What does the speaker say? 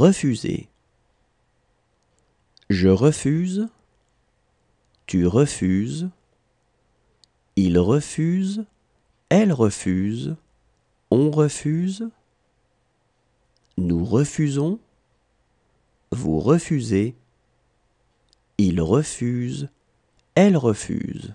refuser. Je refuse, tu refuses, il refuse, elle refuse, on refuse, nous refusons, vous refusez, il refuse, elle refuse.